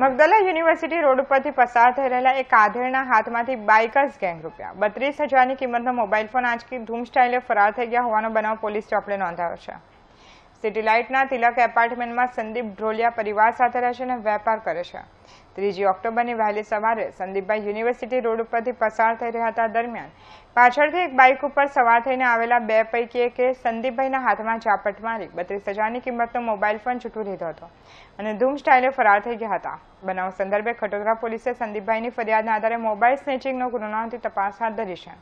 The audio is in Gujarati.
મગદલા યુનિવર્સિટી રોડ ઉપરથી પસાર થઈ રહેલા એક આધેડના હાથમાંથી બાઇકર્સ ગેંગ રૂપિયા બત્રીસ હજારની કિંમતનો મોબાઈલ ફોન આંચકી ધૂમ સ્ટાઇલે ફરાર થઈ ગયા હોવાનો બનાવ પોલીસ ચોપડે નોંધાયો છે સિટીલાઇટના તિલક એપાર્ટમેન્ટમાં સંદીપ ઢોલિયા પરિવાર સાથે રહેશે અને વેપાર કરે છે ત્રીજી ઓક્ટોબરની વહેલી સવારે સંદીપભાઈ યુનિવર્સિટી રોડ ઉપરથી પસાર થઈ રહ્યા હતા દરમિયાન પાછળથી એક બાઇક ઉપર સવાર થઈને આવેલા બે પૈકી એકે સંદીપભાઈના હાથમાં ઝાપટ મારી બત્રીસ હજારની કિંમતનો મોબાઈલ ફોન છૂટું લીધો હતો અને ધૂમ સ્ટાઇલે ફરાર થઈ ગયા હતા બનાવ સંદર્ભે ખટોદરા પોલીસે સંદીપભાઈની ફરિયાદના આધારે મોબાઈલ સ્નેચિંગનો ગુનો તપાસ હાથ ધરી છે